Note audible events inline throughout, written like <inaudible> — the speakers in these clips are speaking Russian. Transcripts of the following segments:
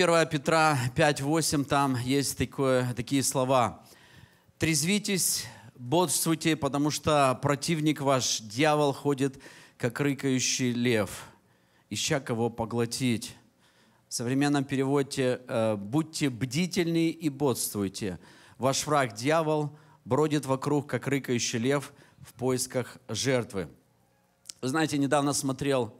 1 Петра 5.8, там есть такое, такие слова. «Трезвитесь, бодствуйте, потому что противник ваш, дьявол, ходит, как рыкающий лев, ища кого поглотить». В современном переводе э, «будьте бдительны и бодствуйте». Ваш враг, дьявол, бродит вокруг, как рыкающий лев, в поисках жертвы. Вы знаете, недавно смотрел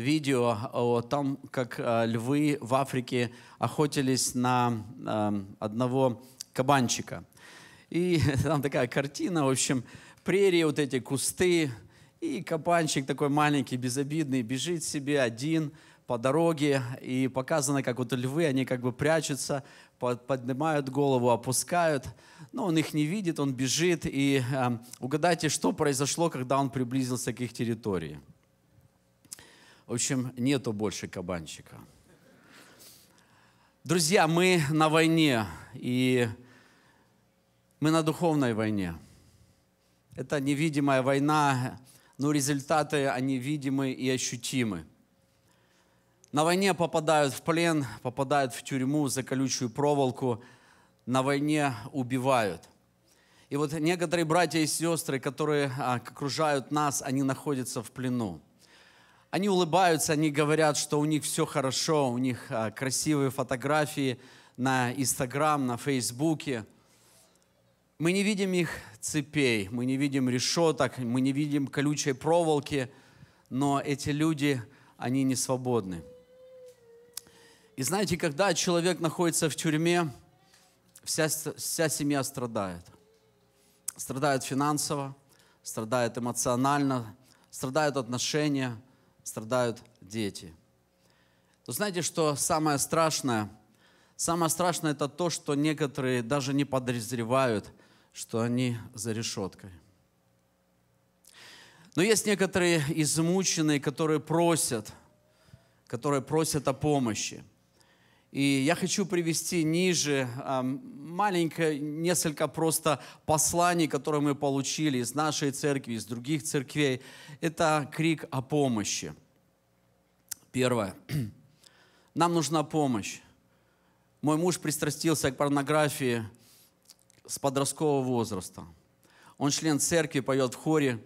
видео о том, как э, львы в Африке охотились на эм, одного кабанчика. И <laughs> там такая картина, в общем, прерии, вот эти кусты, и кабанчик такой маленький, безобидный, бежит себе один по дороге, и показано, как вот львы, они как бы прячутся, поднимают голову, опускают, но он их не видит, он бежит, и э, угадайте, что произошло, когда он приблизился к их территории – в общем, нету больше кабанчика. Друзья, мы на войне, и мы на духовной войне. Это невидимая война, но результаты, они видимы и ощутимы. На войне попадают в плен, попадают в тюрьму за колючую проволоку, на войне убивают. И вот некоторые братья и сестры, которые а, окружают нас, они находятся в плену. Они улыбаются, они говорят, что у них все хорошо, у них а, красивые фотографии на Инстаграм, на Фейсбуке. Мы не видим их цепей, мы не видим решеток, мы не видим колючей проволоки, но эти люди, они не свободны. И знаете, когда человек находится в тюрьме, вся, вся семья страдает. Страдает финансово, страдает эмоционально, страдают отношения – страдают дети. Но знаете, что самое страшное? Самое страшное это то, что некоторые даже не подозревают, что они за решеткой. Но есть некоторые измученные, которые просят, которые просят о помощи. И я хочу привести ниже а, маленькое, несколько просто посланий, которые мы получили из нашей церкви, из других церквей. Это крик о помощи. Первое. Нам нужна помощь. Мой муж пристрастился к порнографии с подросткового возраста. Он член церкви, поет в хоре,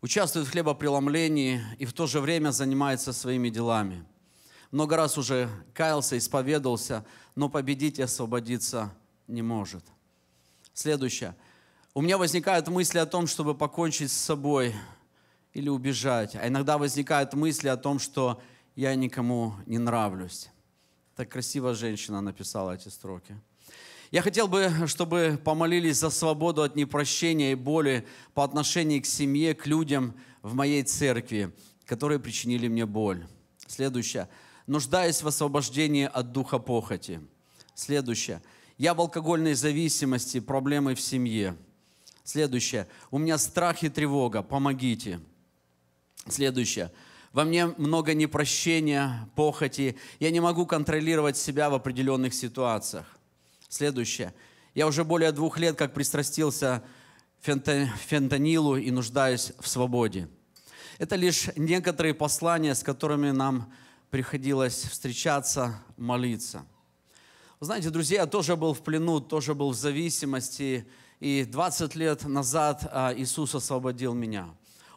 участвует в хлебопреломлении и в то же время занимается своими делами. Много раз уже каялся, исповедовался, но победить и освободиться не может. Следующее. У меня возникают мысли о том, чтобы покончить с собой или убежать. А иногда возникают мысли о том, что я никому не нравлюсь. Так красиво женщина написала эти строки. Я хотел бы, чтобы помолились за свободу от непрощения и боли по отношению к семье, к людям в моей церкви, которые причинили мне боль. Следующее. Нуждаюсь в освобождении от духа похоти. Следующее. Я в алкогольной зависимости, проблемы в семье. Следующее. У меня страх и тревога. Помогите. Следующее во мне много непрощения, похоти, я не могу контролировать себя в определенных ситуациях. Следующее. Я уже более двух лет как пристрастился фентанилу и нуждаюсь в свободе. Это лишь некоторые послания, с которыми нам приходилось встречаться, молиться. Вы знаете, друзья, я тоже был в плену, тоже был в зависимости, и 20 лет назад а, Иисус освободил меня.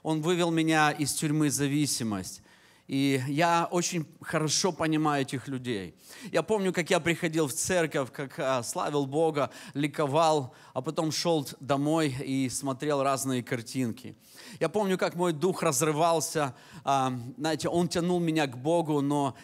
Он вывел меня из тюрьмы зависимость. И я очень хорошо понимаю этих людей. Я помню, как я приходил в церковь, как а, славил Бога, ликовал, а потом шел домой и смотрел разные картинки. Я помню, как мой дух разрывался. А, знаете, он тянул меня к Богу, но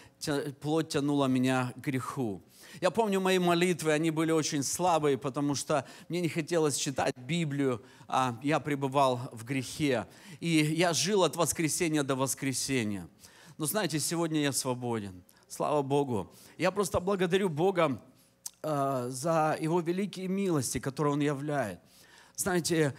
плоть тянула меня к греху. Я помню мои молитвы, они были очень слабые, потому что мне не хотелось читать Библию, а я пребывал в грехе. И я жил от воскресения до воскресения. Но «Ну, знаете, сегодня я свободен. Слава Богу. Я просто благодарю Бога э, за Его великие милости, которые Он являет. Знаете,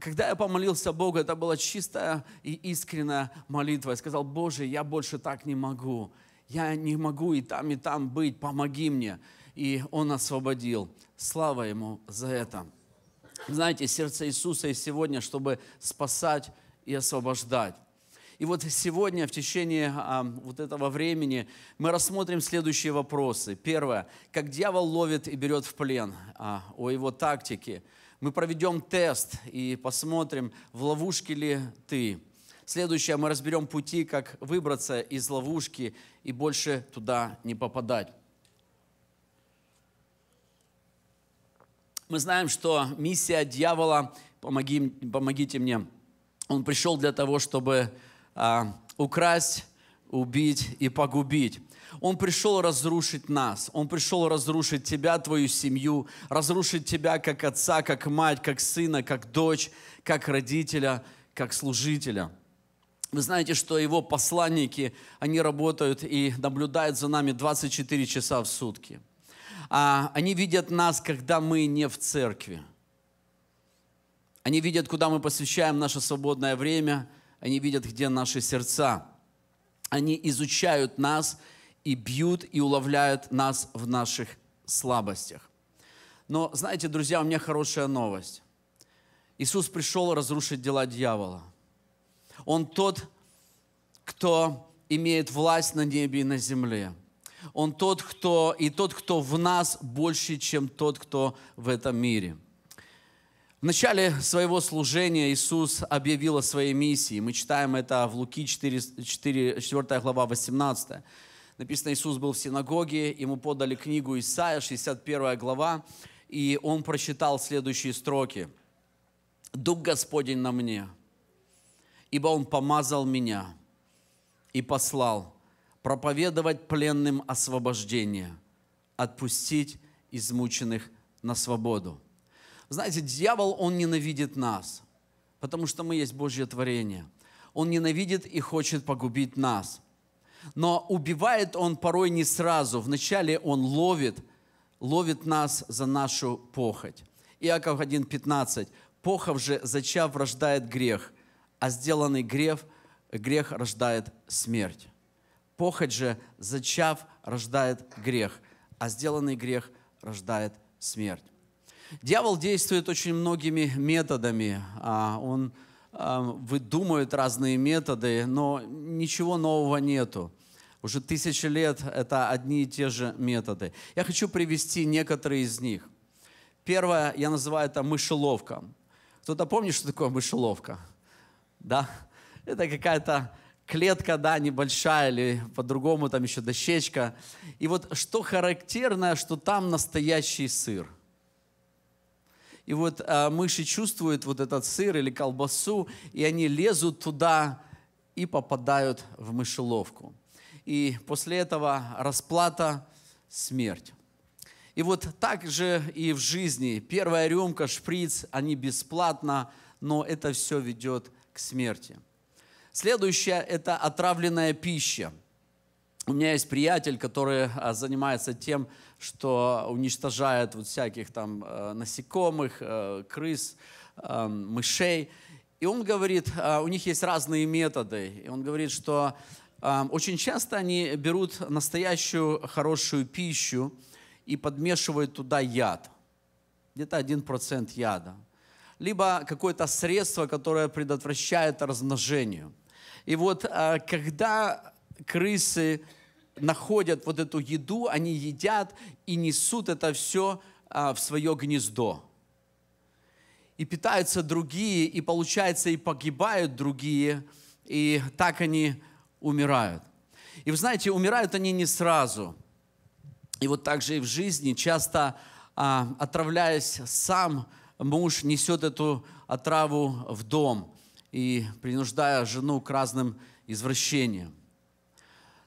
когда я помолился Богу, это была чистая и искренняя молитва. Я сказал, Боже, я больше так не могу. Я не могу и там, и там быть. Помоги мне. И Он освободил. Слава Ему за это. Знаете, сердце Иисуса и сегодня, чтобы спасать и освобождать. И вот сегодня, в течение а, вот этого времени, мы рассмотрим следующие вопросы. Первое. Как дьявол ловит и берет в плен? А, о его тактике. Мы проведем тест и посмотрим, в ловушке ли ты. Следующее, мы разберем пути, как выбраться из ловушки и больше туда не попадать. Мы знаем, что миссия дьявола, помоги, помогите мне, он пришел для того, чтобы а, украсть, убить и погубить. Он пришел разрушить нас. Он пришел разрушить тебя, твою семью, разрушить тебя как отца, как мать, как сына, как дочь, как родителя, как служителя. Вы знаете, что его посланники, они работают и наблюдают за нами 24 часа в сутки. А они видят нас, когда мы не в церкви. Они видят, куда мы посвящаем наше свободное время – они видят, где наши сердца. Они изучают нас и бьют и уловляют нас в наших слабостях. Но, знаете, друзья, у меня хорошая новость. Иисус пришел разрушить дела дьявола. Он тот, кто имеет власть на небе и на земле. Он тот, кто и тот, кто в нас больше, чем тот, кто в этом мире – в начале своего служения Иисус объявил о своей миссии. Мы читаем это в Луки 4, 4, 4 глава 18. Написано, Иисус был в синагоге, ему подали книгу Исаия, 61 глава, и он прочитал следующие строки. «Дух Господень на мне, ибо Он помазал меня и послал проповедовать пленным освобождение, отпустить измученных на свободу» Знаете, дьявол, он ненавидит нас, потому что мы есть Божье творение. Он ненавидит и хочет погубить нас. Но убивает он порой не сразу. Вначале он ловит, ловит нас за нашу похоть. Иаков 1,15. «Похов же, зачав, рождает грех, а сделанный грех, грех рождает смерть». Похоть же, зачав, рождает грех, а сделанный грех рождает смерть. Дьявол действует очень многими методами. А, он а, выдумывает разные методы, но ничего нового нету. Уже тысячи лет это одни и те же методы. Я хочу привести некоторые из них. Первое, я называю это мышеловка. Кто-то помнит, что такое мышеловка? Да? Это какая-то клетка, да, небольшая, или по-другому там еще дощечка. И вот что характерное, что там настоящий сыр – и вот а, мыши чувствуют вот этот сыр или колбасу, и они лезут туда и попадают в мышеловку. И после этого расплата – смерть. И вот так же и в жизни. Первая рюмка, шприц, они бесплатно, но это все ведет к смерти. Следующее – это отравленная пища – у меня есть приятель, который а, занимается тем, что уничтожает вот всяких там э, насекомых, э, крыс, э, мышей. И он говорит, а, у них есть разные методы. И он говорит, что а, очень часто они берут настоящую хорошую пищу и подмешивают туда яд. Где-то 1% яда. Либо какое-то средство, которое предотвращает размножение. И вот когда крысы находят вот эту еду, они едят и несут это все а, в свое гнездо. И питаются другие, и получается, и погибают другие, и так они умирают. И вы знаете, умирают они не сразу. И вот так же и в жизни часто, а, отравляясь сам, муж несет эту отраву в дом и принуждая жену к разным извращениям.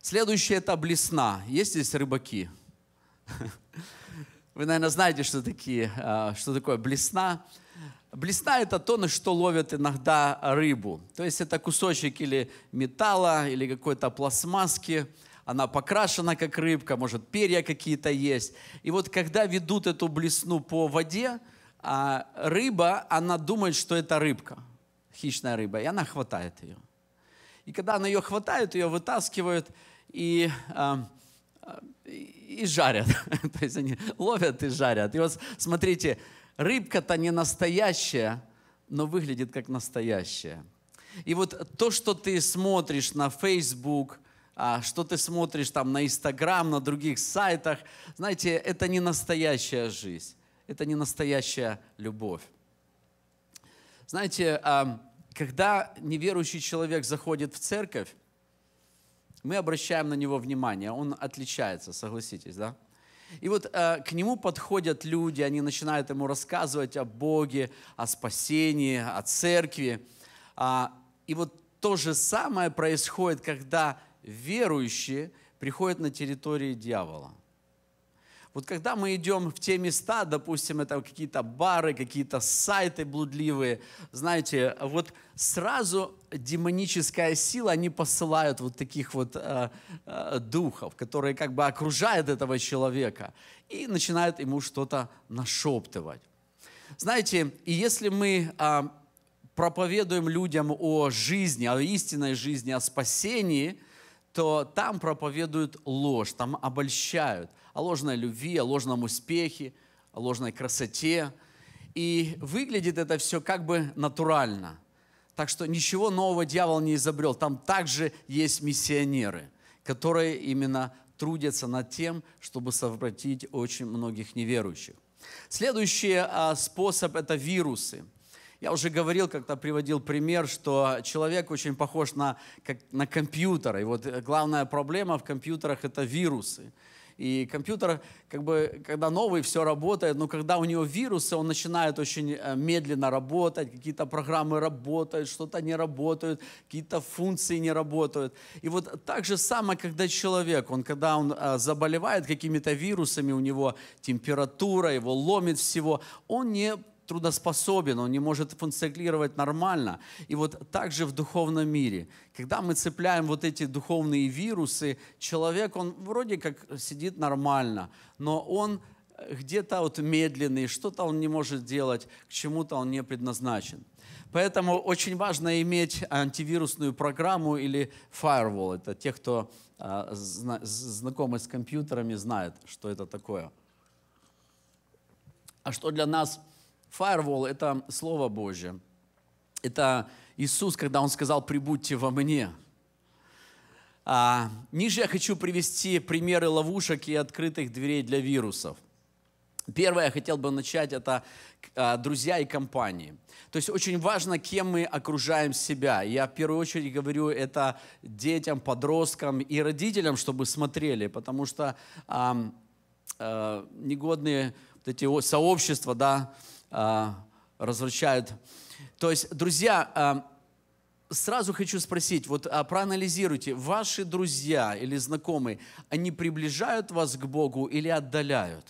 Следующее – это блесна. Есть здесь рыбаки? <laughs> Вы, наверное, знаете, что, такие, а, что такое блесна. Блесна – это то, на что ловят иногда рыбу. То есть это кусочек или металла, или какой-то пластмасски. Она покрашена, как рыбка, может, перья какие-то есть. И вот когда ведут эту блесну по воде, а, рыба, она думает, что это рыбка, хищная рыба, и она хватает ее. И когда она ее хватает, ее вытаскивают и, э, и жарят. <laughs> То есть они ловят и жарят. И вот смотрите, рыбка-то не настоящая, но выглядит как настоящая. И вот то, что ты смотришь на Facebook, а, что ты смотришь там на Instagram, на других сайтах, знаете, это не настоящая жизнь, это не настоящая любовь. Знаете, когда неверующий человек заходит в церковь, мы обращаем на него внимание, он отличается, согласитесь, да? И вот э, к нему подходят люди, они начинают ему рассказывать о Боге, о спасении, о церкви. А, и вот то же самое происходит, когда верующие приходят на территорию дьявола. Вот когда мы идем в те места, допустим, это какие-то бары, какие-то сайты блудливые, знаете, вот сразу демоническая сила, они посылают вот таких вот э, э, духов, которые как бы окружают этого человека и начинают ему что-то нашептывать. Знаете, и если мы э, проповедуем людям о жизни, о истинной жизни, о спасении – что там проповедуют ложь, там обольщают о ложной любви, о ложном успехе, о ложной красоте. И выглядит это все как бы натурально. Так что ничего нового дьявол не изобрел. Там также есть миссионеры, которые именно трудятся над тем, чтобы совратить очень многих неверующих. Следующий а, способ – это вирусы – я уже говорил, как-то приводил пример, что человек очень похож на, как, на компьютер. И вот э, главная проблема в компьютерах – это вирусы. И компьютер, как бы, когда новый, все работает, но когда у него вирусы, он начинает очень э, медленно работать, какие-то программы работают, что-то не работают, какие-то функции не работают. И вот так же самое, когда человек, он, когда он э, заболевает какими-то вирусами, у него температура, его ломит всего, он не трудоспособен, он не может функционировать нормально. И вот так же в духовном мире. Когда мы цепляем вот эти духовные вирусы, человек, он вроде как сидит нормально, но он э, где-то вот медленный, что-то он не может делать, к чему-то он не предназначен. Поэтому очень важно иметь антивирусную программу или firewall. Это те, кто э, знакомы с компьютерами, знают, что это такое. А что для нас Firewall – это Слово Божье. Это Иисус, когда Он сказал «прибудьте во Мне». А, ниже я хочу привести примеры ловушек и открытых дверей для вирусов. Первое, я хотел бы начать, это а, друзья и компании. То есть очень важно, кем мы окружаем себя. Я в первую очередь говорю это детям, подросткам и родителям, чтобы смотрели, потому что а, а, негодные вот эти сообщества, да, а, разрушают. То есть, друзья, а, сразу хочу спросить, вот а, проанализируйте, ваши друзья или знакомые, они приближают вас к Богу или отдаляют?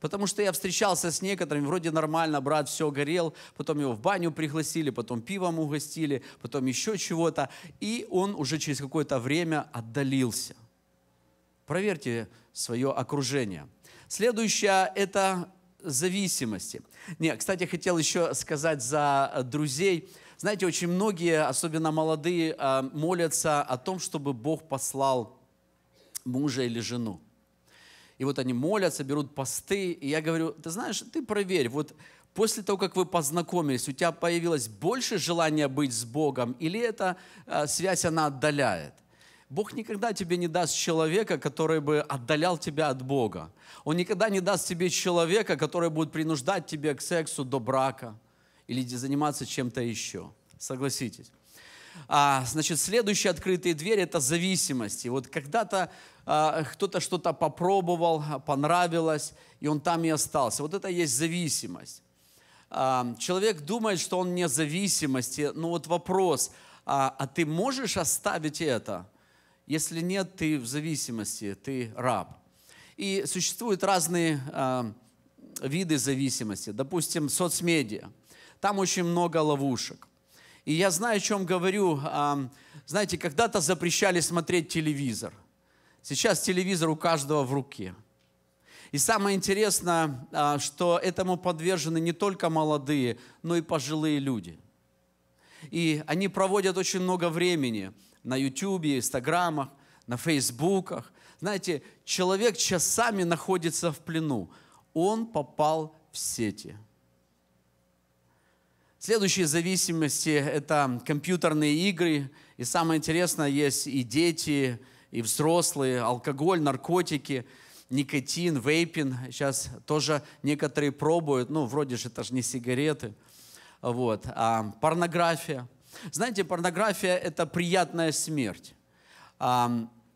Потому что я встречался с некоторыми, вроде нормально, брат все горел, потом его в баню пригласили, потом пивом угостили, потом еще чего-то, и он уже через какое-то время отдалился. Проверьте свое окружение. Следующее – это зависимости. Не, кстати, хотел еще сказать за э, друзей. Знаете, очень многие, особенно молодые, э, молятся о том, чтобы Бог послал мужа или жену. И вот они молятся, берут посты. И я говорю, ты знаешь, ты проверь, вот после того, как вы познакомились, у тебя появилось больше желания быть с Богом, или эта э, связь, она отдаляет? Бог никогда тебе не даст человека, который бы отдалял тебя от Бога. Он никогда не даст тебе человека, который будет принуждать тебя к сексу до брака или заниматься чем-то еще. Согласитесь. А, значит, следующая открытая дверь — это зависимость. И Вот когда-то а, кто-то что-то попробовал, понравилось, и он там и остался. Вот это и есть зависимость. А, человек думает, что он вне зависимости. Но вот вопрос, а, а ты можешь оставить это? Если нет, ты в зависимости, ты раб. И существуют разные э, виды зависимости. Допустим, соцмедиа. Там очень много ловушек. И я знаю, о чем говорю. Э, знаете, когда-то запрещали смотреть телевизор. Сейчас телевизор у каждого в руке. И самое интересное, э, а, что этому подвержены не только молодые, но и пожилые люди. И они проводят очень много времени – на Ютубе, Инстаграмах, на Фейсбуках. Знаете, человек часами находится в плену. Он попал в сети. Следующие зависимости – это компьютерные игры. И самое интересное, есть и дети, и взрослые, алкоголь, наркотики, никотин, вейпинг. Сейчас тоже некоторые пробуют, ну, вроде же это же не сигареты. Вот. А порнография – знаете, порнография – это приятная смерть.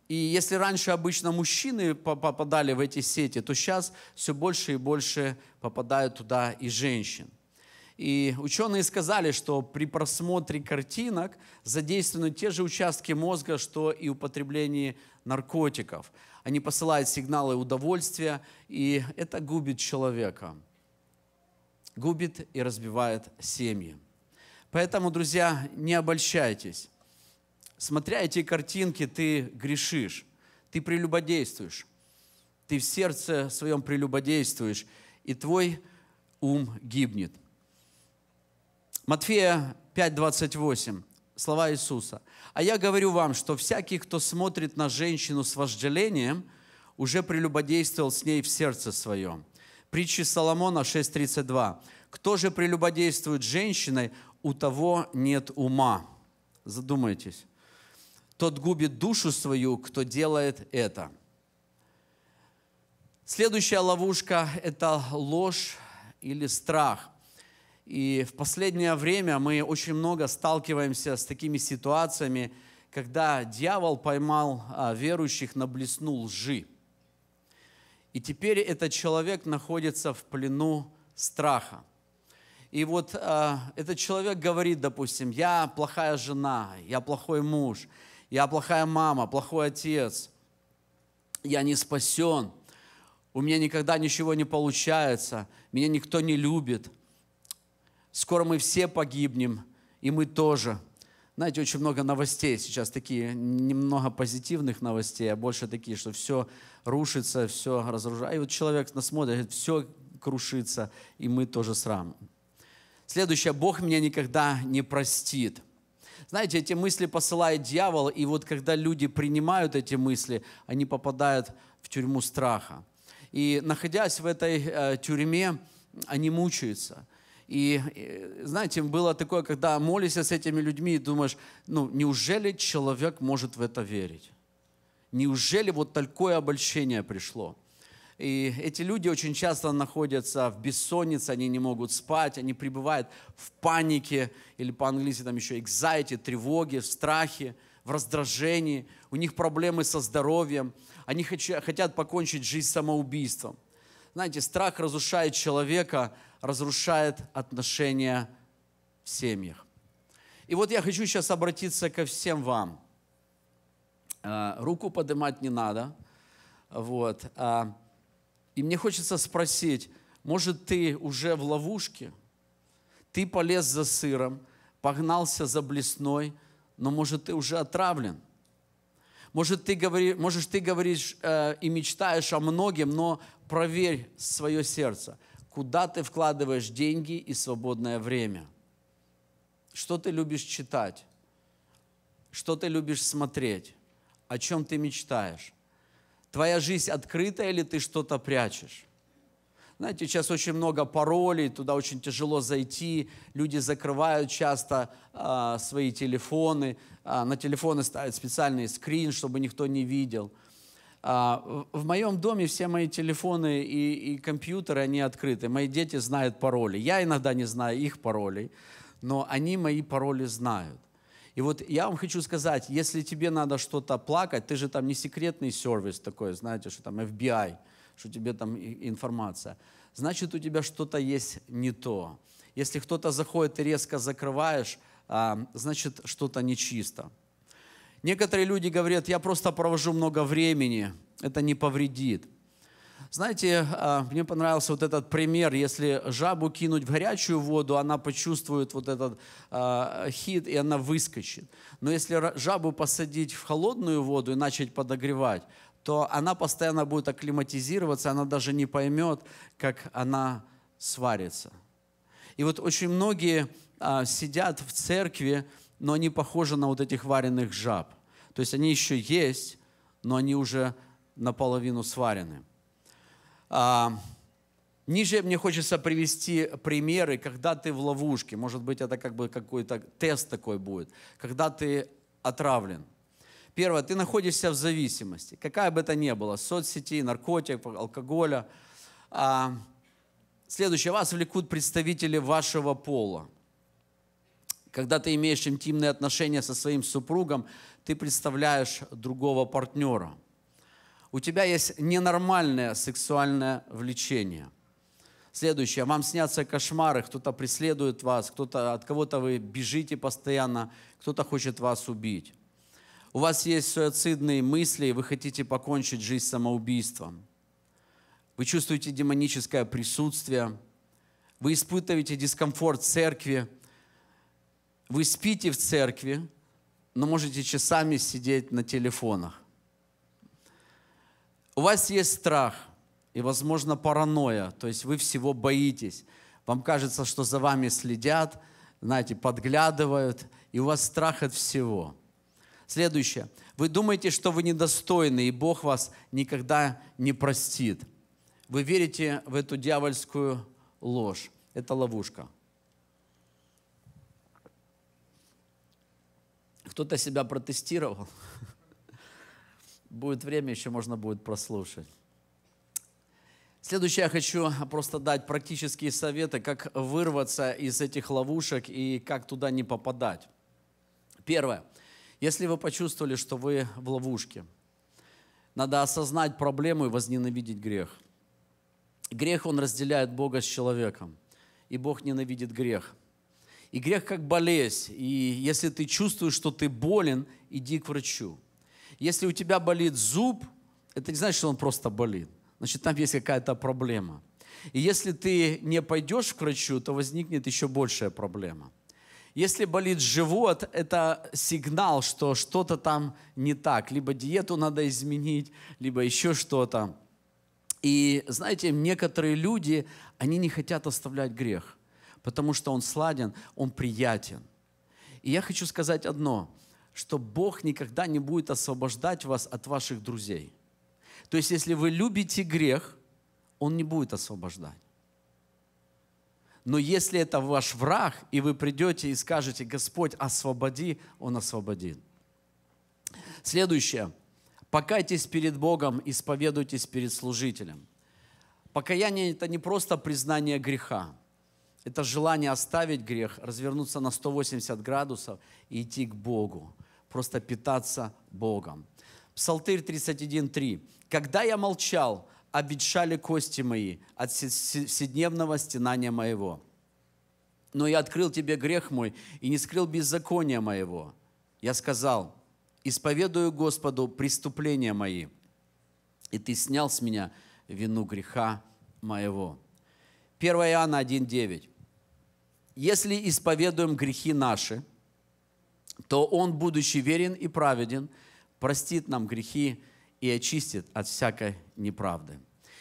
И если раньше обычно мужчины попадали в эти сети, то сейчас все больше и больше попадают туда и женщин. И ученые сказали, что при просмотре картинок задействованы те же участки мозга, что и употребление наркотиков. Они посылают сигналы удовольствия, и это губит человека. Губит и разбивает семьи. Поэтому, друзья, не обольщайтесь. Смотря эти картинки, ты грешишь, ты прелюбодействуешь, ты в сердце своем прелюбодействуешь, и твой ум гибнет. Матфея 5:28, слова Иисуса. «А я говорю вам, что всякий, кто смотрит на женщину с вожделением, уже прелюбодействовал с ней в сердце своем». Притча Соломона 6:32. «Кто же прелюбодействует женщиной, у того нет ума. Задумайтесь. Тот губит душу свою, кто делает это. Следующая ловушка – это ложь или страх. И в последнее время мы очень много сталкиваемся с такими ситуациями, когда дьявол поймал а, верующих на блесну лжи. И теперь этот человек находится в плену страха. И вот э, этот человек говорит, допустим, я плохая жена, я плохой муж, я плохая мама, плохой отец, я не спасен, у меня никогда ничего не получается, меня никто не любит. Скоро мы все погибнем, и мы тоже. Знаете, очень много новостей сейчас, такие немного позитивных новостей, а больше такие, что все рушится, все разрушается. И вот человек нас смотрит, говорит, все крушится, и мы тоже срам, Следующее, Бог меня никогда не простит. Знаете, эти мысли посылает дьявол, и вот когда люди принимают эти мысли, они попадают в тюрьму страха. И находясь в этой э, тюрьме, они мучаются. И, и, э, знаете, было такое, когда молишься с этими людьми и думаешь, ну, неужели человек может в это верить? Неужели вот такое обольщение пришло? И эти люди очень часто находятся в бессоннице, они не могут спать, они пребывают в панике, или по-английски там еще экзайте, тревоге, в страхе, в раздражении. У них проблемы со здоровьем, они хотят покончить жизнь самоубийством. Знаете, страх разрушает человека, разрушает отношения в семьях. И вот я хочу сейчас обратиться ко всем вам. А, руку поднимать не надо. Вот. А, и мне хочется спросить, может, ты уже в ловушке? Ты полез за сыром, погнался за блесной, но, может, ты уже отравлен? Может, ты, говори, можешь, ты говоришь э, и мечтаешь о многом, но проверь свое сердце. Куда ты вкладываешь деньги и свободное время? Что ты любишь читать? Что ты любишь смотреть? О чем ты мечтаешь? Твоя жизнь открытая или ты что-то прячешь? Знаете, сейчас очень много паролей, туда очень тяжело зайти. Люди закрывают часто а, свои телефоны, а, на телефоны ставят специальный скрин, чтобы никто не видел. А, в моем доме все мои телефоны и, и компьютеры, они открыты. Мои дети знают пароли. Я иногда не знаю их паролей, но они мои пароли знают. И вот я вам хочу сказать, если тебе надо что-то плакать, ты же там не секретный сервис такой, знаете, что там FBI, что тебе там информация. Значит, у тебя что-то есть не то. Если кто-то заходит, и резко закрываешь, а, значит, что-то нечисто. Некоторые люди говорят, я просто провожу много времени, это не повредит. Знаете, а, мне понравился вот этот пример, если жабу кинуть в горячую воду, она почувствует вот этот а, хит, и она выскочит. Но если жабу посадить в холодную воду и начать подогревать, то она постоянно будет акклиматизироваться, она даже не поймет, как она сварится. И вот очень многие а, сидят в церкви, но они похожи на вот этих вареных жаб. То есть они еще есть, но они уже наполовину сварены. А, ниже мне хочется привести примеры, когда ты в ловушке. Может быть, это как бы какой-то тест такой будет. Когда ты отравлен. Первое, ты находишься в зависимости. Какая бы это ни была, соцсети, наркотик, алкоголя. А, следующее, вас влекут представители вашего пола. Когда ты имеешь интимные отношения со своим супругом, ты представляешь другого партнера – у тебя есть ненормальное сексуальное влечение. Следующее. Вам снятся кошмары, кто-то преследует вас, кто-то, от кого-то вы бежите постоянно, кто-то хочет вас убить. У вас есть суицидные мысли, и вы хотите покончить жизнь самоубийством. Вы чувствуете демоническое присутствие, вы испытываете дискомфорт в церкви, вы спите в церкви, но можете часами сидеть на телефонах у вас есть страх и, возможно, паранойя, то есть вы всего боитесь. Вам кажется, что за вами следят, знаете, подглядывают, и у вас страх от всего. Следующее. Вы думаете, что вы недостойны, и Бог вас никогда не простит. Вы верите в эту дьявольскую ложь. Это ловушка. Кто-то себя протестировал. <laughs> будет время, еще можно будет прослушать. Следующее я хочу просто дать практические советы, как вырваться из этих ловушек и как туда не попадать. Первое. Если вы почувствовали, что вы в ловушке, надо осознать проблему и возненавидеть грех. Грех, он разделяет Бога с человеком. И Бог ненавидит грех. И грех как болезнь. И если ты чувствуешь, что ты болен, иди к врачу. Если у тебя болит зуб, это не значит, что он просто болит. Значит, там есть какая-то проблема. И если ты не пойдешь к врачу, то возникнет еще большая проблема. Если болит живот, это сигнал, что что-то там не так. Либо диету надо изменить, либо еще что-то. И знаете, некоторые люди, они не хотят оставлять грех, потому что он сладен, он приятен. И я хочу сказать одно – что Бог никогда не будет освобождать вас от ваших друзей. То есть, если вы любите грех, Он не будет освобождать. Но если это ваш враг, и вы придете и скажете, Господь, освободи, Он освободит. Следующее. Покайтесь перед Богом, исповедуйтесь перед служителем. Покаяние – это не просто признание греха. Это желание оставить грех, развернуться на 180 градусов и идти к Богу просто питаться Богом. Псалтырь 31.3. «Когда я молчал, обещали кости мои от вседневного стенания моего. Но я открыл тебе грех мой и не скрыл беззакония моего. Я сказал, исповедую Господу преступления мои, и ты снял с меня вину греха моего». 1 Иоанна 1.9. «Если исповедуем грехи наши – то Он, будучи верен и праведен, простит нам грехи и очистит от всякой неправды.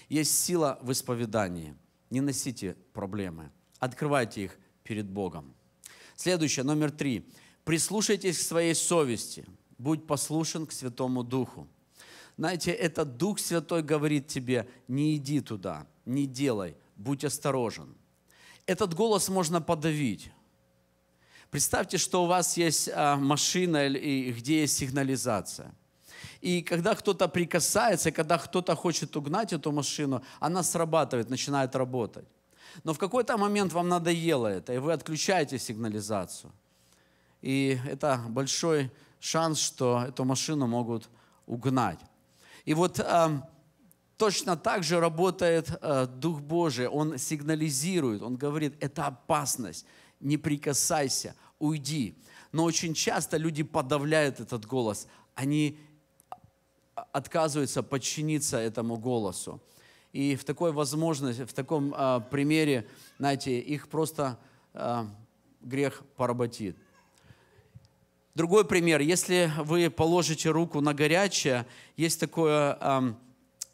Есть сила в исповедании. Не носите проблемы. Открывайте их перед Богом. Следующее, номер три. Прислушайтесь к своей совести. Будь послушен к Святому Духу. Знаете, этот Дух Святой говорит тебе, не иди туда, не делай, будь осторожен. Этот голос можно подавить. Представьте, что у вас есть а, машина, где есть сигнализация. И когда кто-то прикасается, когда кто-то хочет угнать эту машину, она срабатывает, начинает работать. Но в какой-то момент вам надоело это, и вы отключаете сигнализацию. И это большой шанс, что эту машину могут угнать. И вот э, точно так же работает э, Дух Божий. Он сигнализирует, он говорит, это опасность, не прикасайся уйди. Но очень часто люди подавляют этот голос. Они а, отказываются подчиниться этому голосу. И в такой возможности, в таком э, примере, знаете, их просто э, грех поработит. Другой пример. Если вы положите руку на горячее, есть такое э,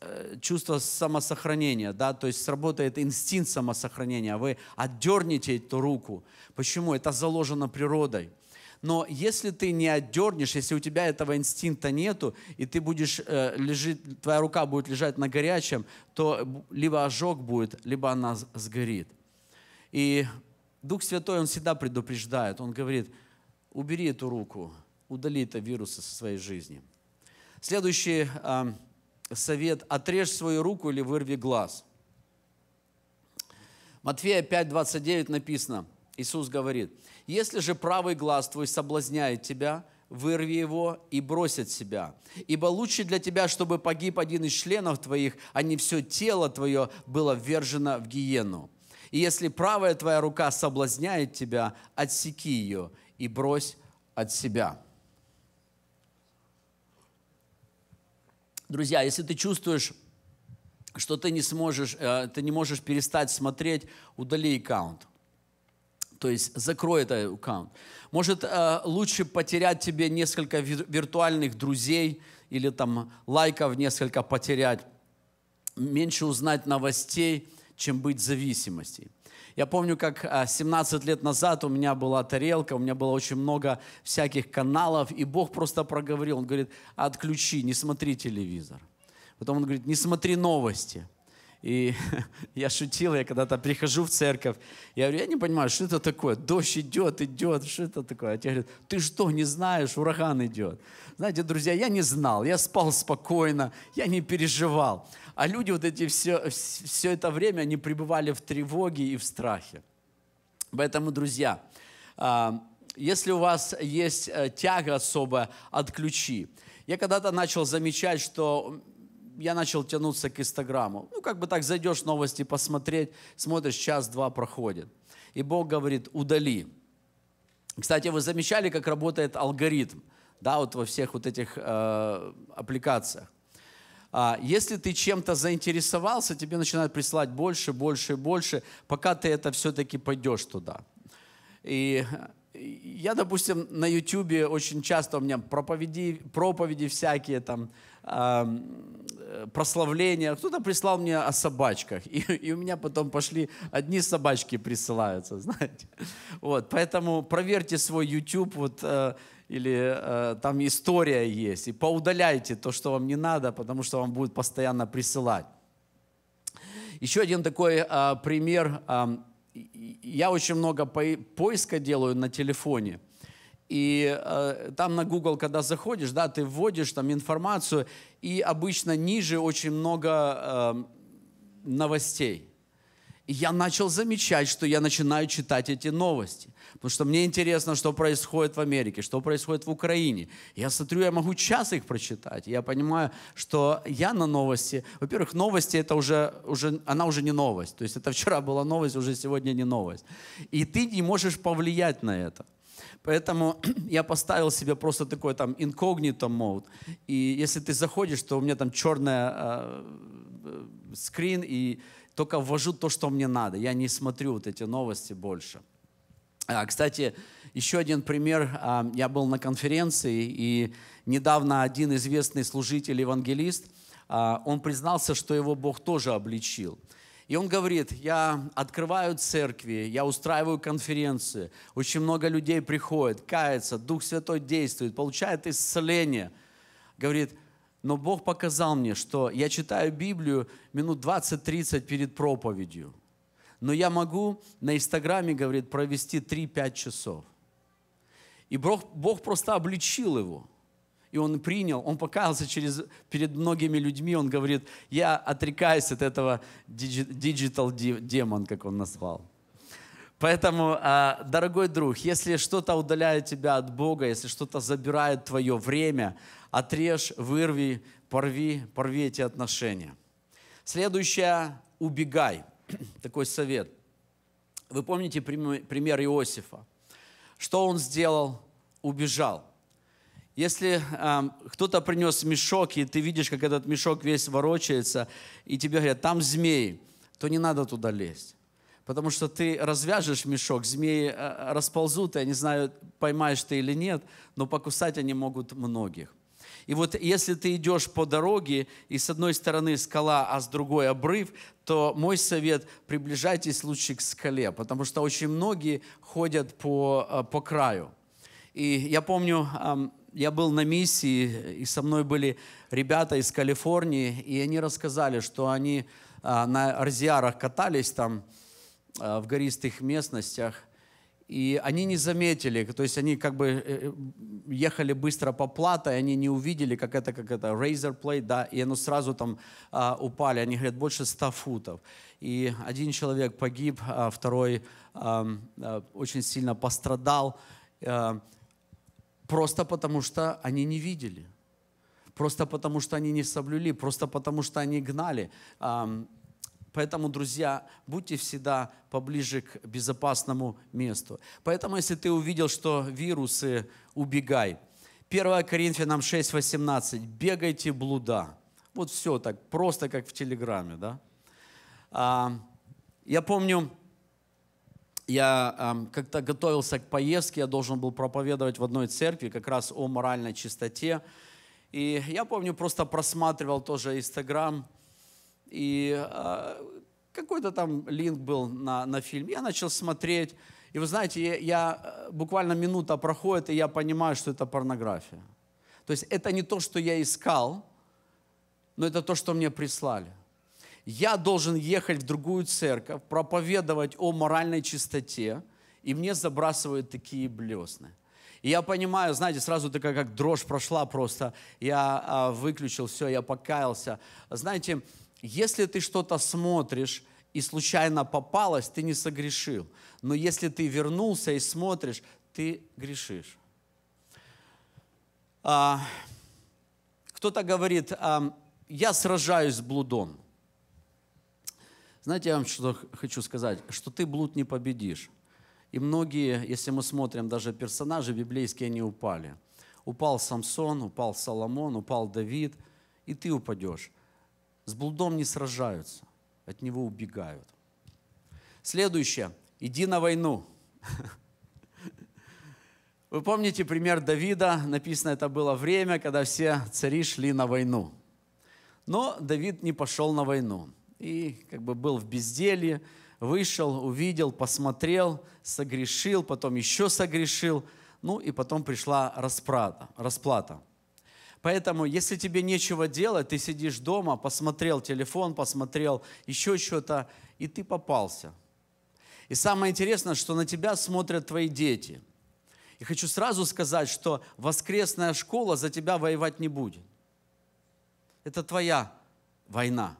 Э, чувство самосохранения, да, то есть сработает инстинкт самосохранения, а вы отдернете эту руку. Почему? Это заложено природой. Но если ты не отдернешь, если у тебя этого инстинкта нету, и ты будешь э, лежит, твоя рука будет лежать на горячем, то либо ожог будет, либо она сгорит. И Дух Святой, Он всегда предупреждает, Он говорит, убери эту руку, удали это вирусы со своей жизни. Следующий э, совет «отрежь свою руку или вырви глаз». Матфея 5:29 написано, Иисус говорит, «Если же правый глаз твой соблазняет тебя, вырви его и брось от себя. Ибо лучше для тебя, чтобы погиб один из членов твоих, а не все тело твое было ввержено в гиену. И если правая твоя рука соблазняет тебя, отсеки ее и брось от себя». Друзья, если ты чувствуешь, что ты не сможешь, э, ты не можешь перестать смотреть, удали аккаунт. То есть закрой этот аккаунт. Может, э, лучше потерять тебе несколько виртуальных друзей или там лайков несколько потерять, меньше узнать новостей, чем быть зависимостью. Я помню, как 17 а, лет назад у меня была тарелка, у меня было очень много всяких каналов, и Бог просто проговорил. Он говорит, отключи, не смотри телевизор. Потом он говорит, не смотри новости. И <laughs> я шутил, я когда-то прихожу в церковь, я говорю, я не понимаю, что это такое, дождь идет, идет, что это такое? А те говорят, ты что, не знаешь, ураган идет. Знаете, друзья, я не знал, я спал спокойно, я не переживал. А люди вот эти все, все это время, они пребывали в тревоге и в страхе. Поэтому, друзья, а, если у вас есть э, тяга особая, отключи. Я когда-то начал замечать, что я начал тянуться к Инстаграму. Ну, как бы так зайдешь новости посмотреть, смотришь, час-два проходит. И Бог говорит, удали. Кстати, вы замечали, как работает алгоритм, да, вот во всех вот этих э, аппликациях. А если ты чем-то заинтересовался, тебе начинают присылать больше, больше и больше, пока ты это все-таки пойдешь туда. И я, допустим, на Ютубе очень часто у меня проповеди, проповеди всякие там, эм, Э, прославление Кто-то прислал мне о собачках, и, <laughs> и у меня потом пошли одни собачки присылаются, <laughs> знаете. Вот, поэтому проверьте свой YouTube, вот, э, или э, там история есть, и поудаляйте то, что вам не надо, потому что вам будут постоянно присылать. Еще один такой э, пример. Э, я очень много поиска делаю на телефоне – и э, там на Google, когда заходишь, да, ты вводишь там информацию, и обычно ниже очень много э, новостей. И я начал замечать, что я начинаю читать эти новости. Потому что мне интересно, что происходит в Америке, что происходит в Украине. Я смотрю, я могу час их прочитать. Я понимаю, что я на новости... Во-первых, новости это уже, уже... Она уже не новость. То есть это вчера была новость, уже сегодня не новость. И ты не можешь повлиять на это. Поэтому <clears throat> я поставил себе просто такой там инкогнито мод. И если ты заходишь, то у меня там черная э, э, скрин, и только ввожу то, что мне надо. Я не смотрю вот эти новости больше. А, кстати, еще один пример. А, я был на конференции, и недавно один известный служитель-евангелист, а, он признался, что его Бог тоже обличил – и он говорит, я открываю церкви, я устраиваю конференции, очень много людей приходит, кается, Дух Святой действует, получает исцеление. Говорит, но Бог показал мне, что я читаю Библию минут 20-30 перед проповедью. Но я могу на Инстаграме, говорит, провести 3-5 часов. И Бог, Бог просто обличил его – и он принял, он покаялся через, перед многими людьми, он говорит, я отрекаюсь от этого digital демон, как он назвал. Поэтому, а, дорогой друг, если что-то удаляет тебя от Бога, если что-то забирает твое время, отрежь, вырви, порви, порви эти отношения. Следующее – убегай. <clears throat> Такой совет. Вы помните пример Иосифа? Что он сделал? Убежал. Если э, кто-то принес мешок, и ты видишь, как этот мешок весь ворочается, и тебе говорят, там змеи, то не надо туда лезть. Потому что ты развяжешь мешок, змеи э, э расползут, я не знаю, поймаешь ты или нет, но покусать они могут многих. И вот если ты идешь по дороге, и с одной стороны скала, а с другой обрыв, то мой совет – приближайтесь лучше к скале, потому что очень многие ходят по, э, по краю. И я помню, я был на миссии, и со мной были ребята из Калифорнии, и они рассказали, что они а, на арзиарах катались там а, в гористых местностях, и они не заметили, то есть они как бы э, э, ехали быстро по плато, и они не увидели, как это, как это, Razor Play, да, и оно сразу там а, упали. Они говорят, больше 100 футов. И один человек погиб, а второй а, очень сильно пострадал. А, Просто потому, что они не видели. Просто потому, что они не соблюли. Просто потому, что они гнали. Поэтому, друзья, будьте всегда поближе к безопасному месту. Поэтому, если ты увидел, что вирусы, убегай. 1 Коринфянам 6:18. Бегайте блуда. Вот все так, просто как в Телеграме, да? Я помню, я как-то готовился к поездке, я должен был проповедовать в одной церкви как раз о моральной чистоте. И я помню, просто просматривал тоже Инстаграм, и а, какой-то там линк был на, на фильм. Я начал смотреть, и вы знаете, я, я э, буквально минута проходит, и я понимаю, что это порнография. То есть это не то, что я искал, но это то, что мне прислали я должен ехать в другую церковь, проповедовать о моральной чистоте, и мне забрасывают такие блесны. И я понимаю, знаете, сразу такая как дрожь прошла просто. Я а, выключил все, я покаялся. Знаете, если ты что-то смотришь и случайно попалось, ты не согрешил. Но если ты вернулся и смотришь, ты грешишь. А, кто-то говорит, а, я сражаюсь с блудом. Знаете, я вам что хочу сказать, что ты блуд не победишь. И многие, если мы смотрим, даже персонажи библейские, они упали. Упал Самсон, упал Соломон, упал Давид, и ты упадешь. С блудом не сражаются, от него убегают. Следующее. Иди на войну. <laughs> Вы помните пример Давида? Написано, это было время, когда все цари шли на войну. Но Давид не пошел на войну и как бы был в безделье, вышел, увидел, посмотрел, согрешил, потом еще согрешил, ну и потом пришла расплата. расплата. Поэтому, если тебе нечего делать, ты сидишь дома, посмотрел телефон, посмотрел еще что-то, и ты попался. И самое интересное, что на тебя смотрят твои дети. И хочу сразу сказать, что воскресная школа за тебя воевать не будет. Это твоя война.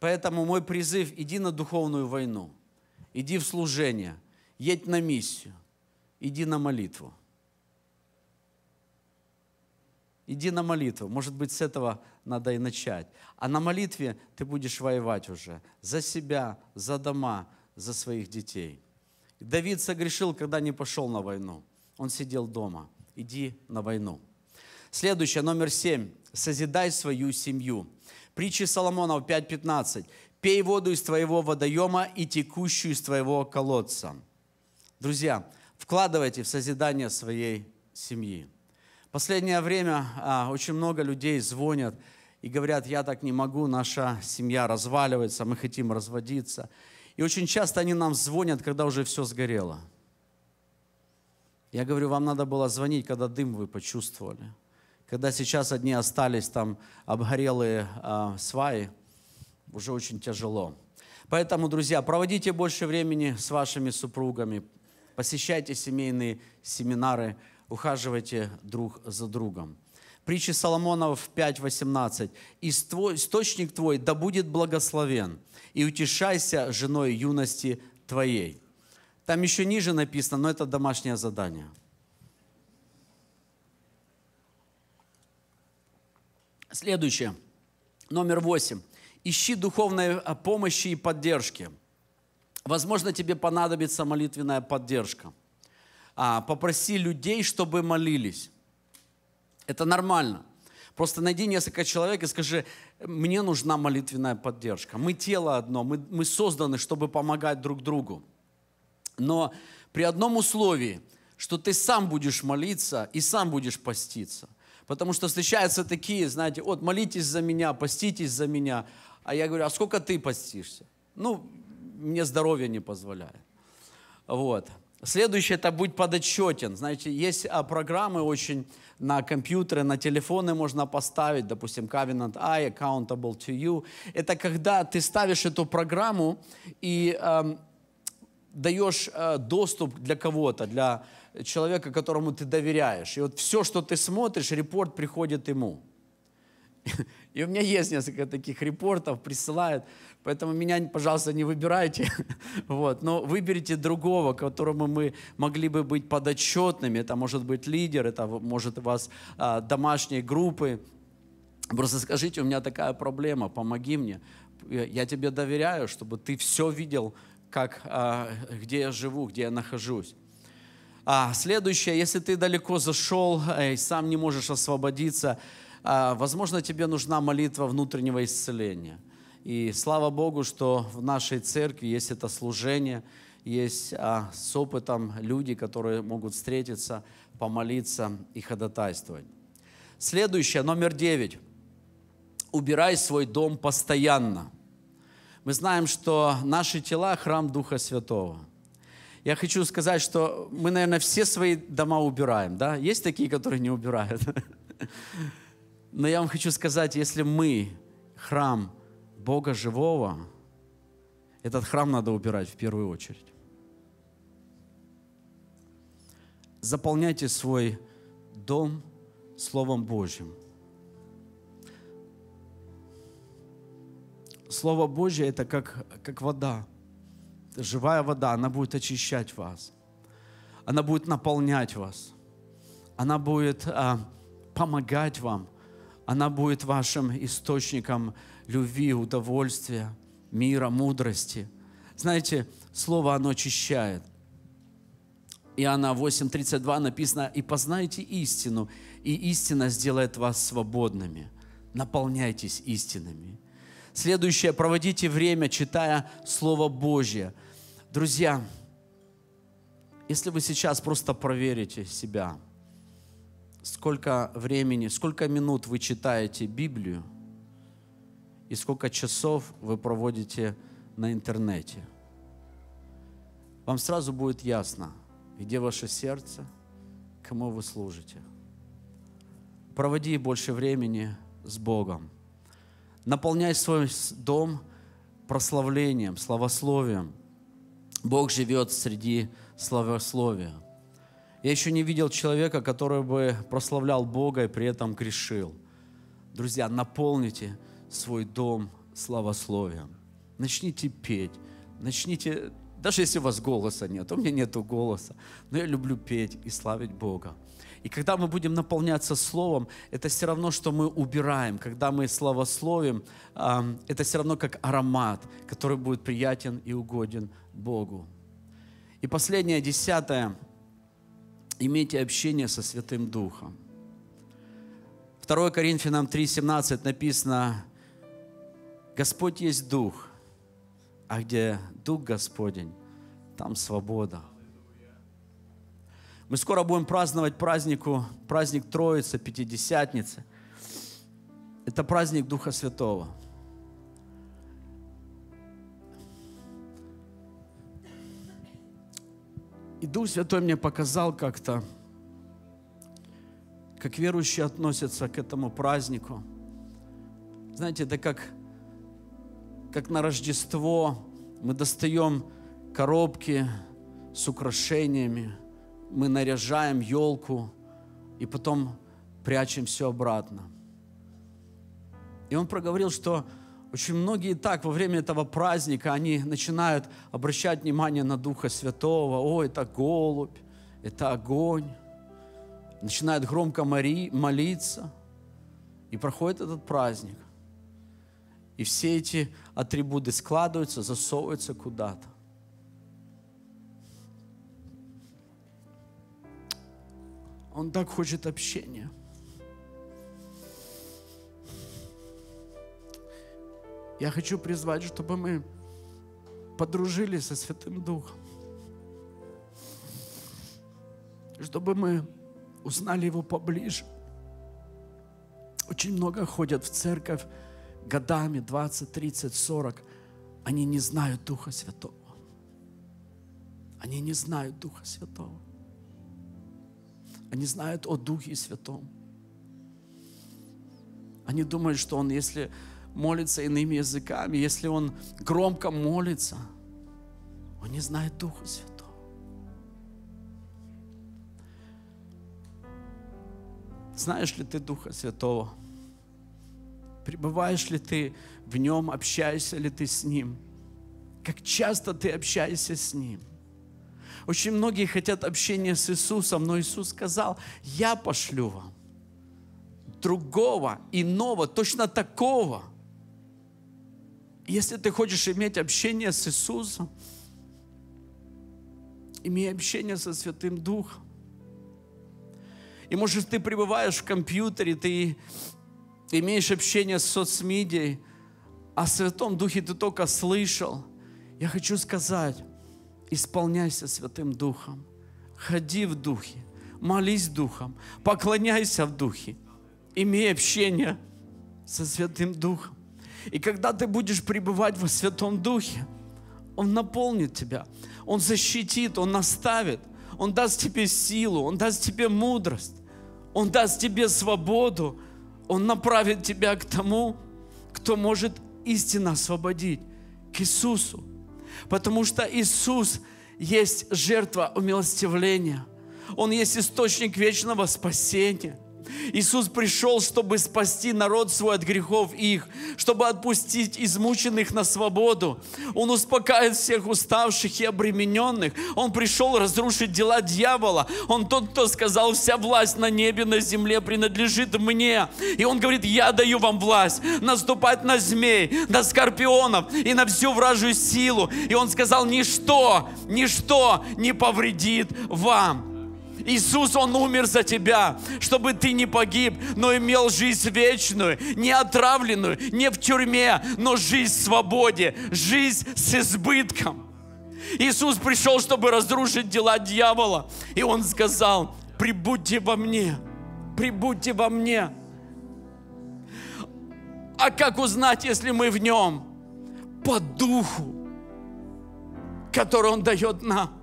Поэтому мой призыв – иди на духовную войну, иди в служение, едь на миссию, иди на молитву. Иди на молитву. Может быть, с этого надо и начать. А на молитве ты будешь воевать уже за себя, за дома, за своих детей. Давид согрешил, когда не пошел на войну. Он сидел дома. Иди на войну. Следующее, номер семь. Созидай свою семью. Притчи Соломонов 5.15. «Пей воду из твоего водоема и текущую из твоего колодца». Друзья, вкладывайте в созидание своей семьи. Последнее время а, очень много людей звонят и говорят, я так не могу, наша семья разваливается, мы хотим разводиться. И очень часто они нам звонят, когда уже все сгорело. Я говорю, вам надо было звонить, когда дым вы почувствовали – когда сейчас одни остались там обгорелые э, сваи, уже очень тяжело. Поэтому, друзья, проводите больше времени с вашими супругами, посещайте семейные семинары, ухаживайте друг за другом. Притча Соломонов 5.18. «Источник твой да будет благословен, и утешайся женой юности твоей». Там еще ниже написано, но это домашнее задание – Следующее, номер восемь. Ищи духовной э, помощи и поддержки. Возможно, тебе понадобится молитвенная поддержка. А, попроси людей, чтобы молились. Это нормально. Просто найди несколько человек и скажи, мне нужна молитвенная поддержка. Мы тело одно, мы, мы созданы, чтобы помогать друг другу. Но при одном условии, что ты сам будешь молиться и сам будешь поститься. Потому что встречаются такие, знаете, вот молитесь за меня, поститесь за меня. А я говорю, а сколько ты постишься? Ну, мне здоровье не позволяет. Вот. Следующее – это будь подотчетен. Знаете, есть а, программы очень на компьютеры, на телефоны можно поставить, допустим, Covenant I, Accountable to You. Это когда ты ставишь эту программу и э, даешь э, доступ для кого-то, для человека, которому ты доверяешь. И вот все, что ты смотришь, репорт приходит ему. И у меня есть несколько таких репортов, присылают. Поэтому меня, пожалуйста, не выбирайте. <laughs> Вот. Но выберите другого, которому мы могли бы быть подотчетными. Это может быть лидер, это может у вас а, домашние группы. Просто скажите, у меня такая проблема, помоги мне. Я тебе доверяю, чтобы ты все видел, как, а, где я живу, где я нахожусь. А, следующее, если ты далеко зашел э, и сам не можешь освободиться, а, возможно, тебе нужна молитва внутреннего исцеления. И слава Богу, что в нашей церкви есть это служение, есть а, с опытом люди, которые могут встретиться, помолиться и ходатайствовать. Следующее, номер девять. Убирай свой дом постоянно. Мы знаем, что наши тела – храм Духа Святого – я хочу сказать, что мы, наверное, все свои дома убираем, да? Есть такие, которые не убирают. <laughs> Но я вам хочу сказать, если мы храм Бога живого, этот храм надо убирать в первую очередь. Заполняйте свой дом Словом Божьим. Слово Божье – это как, как вода – живая вода, она будет очищать вас. Она будет наполнять вас. Она будет а, помогать вам. Она будет вашим источником любви, удовольствия, мира, мудрости. Знаете, слово оно очищает. Иоанна 8:32 написано, «И познайте истину, и истина сделает вас свободными». Наполняйтесь истинами. Следующее, проводите время, читая Слово Божье – Друзья, если вы сейчас просто проверите себя, сколько времени, сколько минут вы читаете Библию и сколько часов вы проводите на интернете, вам сразу будет ясно, где ваше сердце, кому вы служите. Проводи больше времени с Богом. Наполняй свой дом прославлением, славословием – Бог живет среди славословия. Я еще не видел человека, который бы прославлял Бога и при этом грешил. Друзья, наполните свой дом славословием. Начните петь, начните, даже если у вас голоса нет, у меня нету голоса, но я люблю петь и славить Бога. И когда мы будем наполняться Словом, это все равно, что мы убираем. Когда мы словословим, это все равно как аромат, который будет приятен и угоден Богу. И последнее, десятое. Имейте общение со Святым Духом. 2 Коринфянам 3,17 написано, «Господь есть Дух, а где Дух Господень, там свобода». Мы скоро будем праздновать празднику, праздник Троицы, Пятидесятницы. Это праздник Духа Святого. И Дух Святой мне показал как-то, как верующие относятся к этому празднику. Знаете, это как, как на Рождество мы достаем коробки с украшениями – мы наряжаем елку и потом прячем все обратно. И он проговорил, что очень многие так во время этого праздника, они начинают обращать внимание на Духа Святого. О, это голубь, это огонь. Начинают громко молиться. И проходит этот праздник. И все эти атрибуты складываются, засовываются куда-то. Он так хочет общения. Я хочу призвать, чтобы мы подружились со Святым Духом. Чтобы мы узнали Его поближе. Очень много ходят в церковь годами, 20, 30, 40. Они не знают Духа Святого. Они не знают Духа Святого. Они знают о Духе Святом. Они думают, что он, если молится иными языками, если он громко молится, он не знает Духа Святого. Знаешь ли ты Духа Святого? Пребываешь ли ты в нем, общаешься ли ты с ним? Как часто ты общаешься с ним? Очень многие хотят общения с Иисусом, но Иисус сказал, я пошлю вам другого, иного, точно такого. Если ты хочешь иметь общение с Иисусом, имей общение со Святым Духом. И может ты пребываешь в компьютере, ты имеешь общение с соцмедией, а о Святом Духе ты только слышал. Я хочу сказать, Исполняйся Святым Духом. Ходи в Духе. Молись Духом. Поклоняйся в Духе. Имей общение со Святым Духом. И когда ты будешь пребывать во Святом Духе, Он наполнит тебя. Он защитит, Он наставит. Он даст тебе силу, Он даст тебе мудрость. Он даст тебе свободу. Он направит тебя к тому, кто может истинно освободить, к Иисусу. Потому что Иисус есть жертва умилостивления. Он есть источник вечного спасения. Иисус пришел, чтобы спасти народ свой от грехов их, чтобы отпустить измученных на свободу. Он успокаивает всех уставших и обремененных. Он пришел разрушить дела дьявола. Он тот, кто сказал, вся власть на небе, на земле принадлежит мне. И он говорит, я даю вам власть наступать на змей, на скорпионов и на всю вражью силу. И он сказал, ничто, ничто не повредит вам. Иисус, Он умер за тебя, чтобы ты не погиб, но имел жизнь вечную, не отравленную, не в тюрьме, но жизнь в свободе, жизнь с избытком. Иисус пришел, чтобы разрушить дела дьявола, и Он сказал, прибудьте во мне, прибудьте во мне. А как узнать, если мы в нем? По духу, который Он дает нам.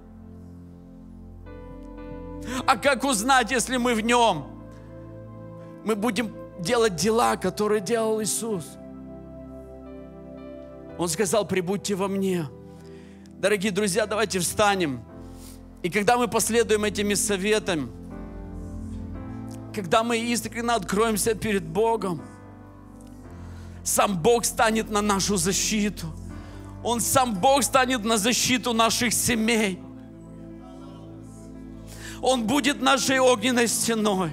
А как узнать, если мы в нем? Мы будем делать дела, которые делал Иисус. Он сказал, прибудьте во мне. Дорогие друзья, давайте встанем. И когда мы последуем этими советами, когда мы искренне откроемся перед Богом, сам Бог станет на нашу защиту. Он сам Бог станет на защиту наших семей. Он будет нашей огненной стеной.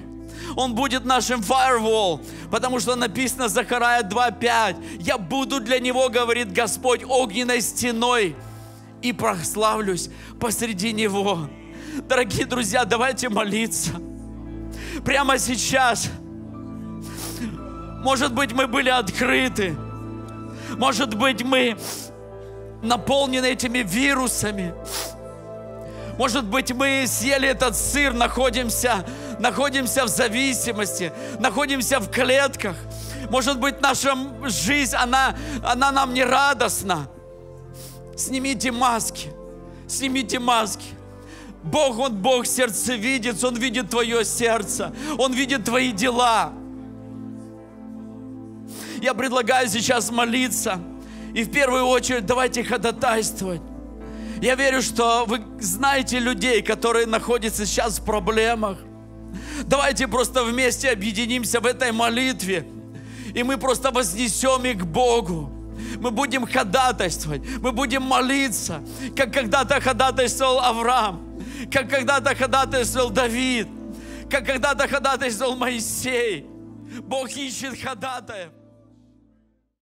Он будет нашим firewall, потому что написано Захарая 2.5. Я буду для него, говорит Господь, огненной стеной и прославлюсь посреди него. Дорогие друзья, давайте молиться. Прямо сейчас. Может быть, мы были открыты. Может быть, мы наполнены этими вирусами. Может быть, мы съели этот сыр, находимся, находимся в зависимости, находимся в клетках. Может быть, наша жизнь, она, она нам не радостна. Снимите маски, снимите маски. Бог, Он Бог сердцевидец, Он видит твое сердце, Он видит твои дела. Я предлагаю сейчас молиться. И в первую очередь давайте ходатайствовать. Я верю, что вы знаете людей, которые находятся сейчас в проблемах. Давайте просто вместе объединимся в этой молитве. И мы просто вознесем их к Богу. Мы будем ходатайствовать, мы будем молиться, как когда-то ходатайствовал Авраам, как когда-то ходатайствовал Давид, как когда-то ходатайствовал Моисей. Бог ищет ходатаев.